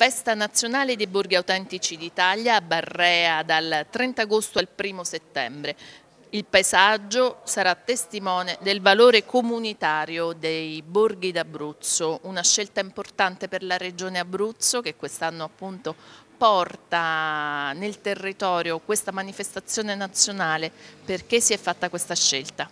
Festa nazionale dei borghi autentici d'Italia a Barrea dal 30 agosto al 1 settembre. Il paesaggio sarà testimone del valore comunitario dei borghi d'Abruzzo, una scelta importante per la regione Abruzzo che quest'anno appunto porta nel territorio questa manifestazione nazionale. Perché si è fatta questa scelta?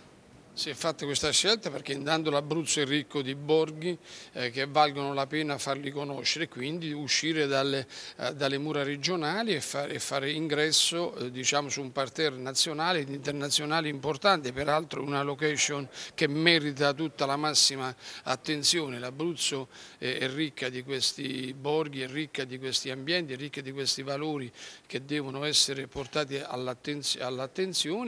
si è fatta questa scelta perché intanto l'Abruzzo è ricco di borghi eh, che valgono la pena farli conoscere, quindi uscire dalle, eh, dalle mura regionali e, far, e fare ingresso eh, diciamo, su un parterre nazionale ed internazionale importante, peraltro una location che merita tutta la massima attenzione. L'Abruzzo è, è, ricca di questi borghi, è ricca di questi ambienti, è ricca di questi valori che devono essere portati all'attenzione.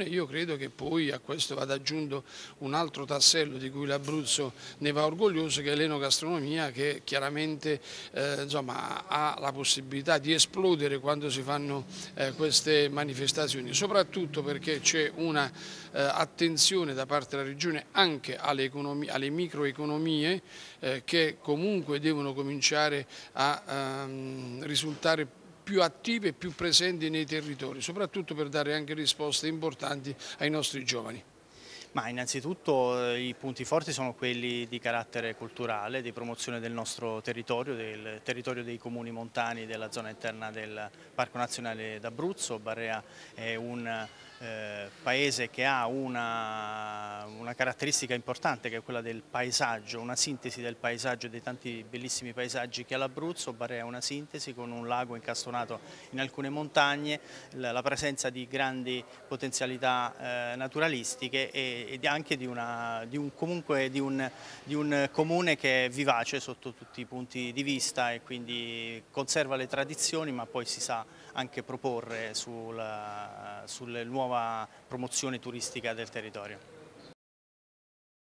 All Io credo che poi a questo vada aggiunto un altro tassello di cui l'Abruzzo ne va orgoglioso che è l'enogastronomia che chiaramente eh, insomma, ha la possibilità di esplodere quando si fanno eh, queste manifestazioni, soprattutto perché c'è un'attenzione eh, da parte della Regione anche alle, alle microeconomie eh, che comunque devono cominciare a ehm, risultare più attive e più presenti nei territori, soprattutto per dare anche risposte importanti ai nostri giovani. Ma innanzitutto eh, i punti forti sono quelli di carattere culturale, di promozione del nostro territorio, del territorio dei comuni montani della zona interna del Parco Nazionale d'Abruzzo. Barrea è un eh, paese che ha una, una, caratteristica importante che è quella del paesaggio, una sintesi del paesaggio, dei tanti bellissimi paesaggi che ha l'Abruzzo, Barea è una sintesi con un lago incastonato in alcune montagne, la, la presenza di grandi potenzialità eh, naturalistiche e, e, anche di, una, di un, comunque di un, di un comune che è vivace sotto tutti i punti di vista e quindi conserva le tradizioni ma poi si sa anche proporre sul, sul nuovo nuova promozione turistica del territorio.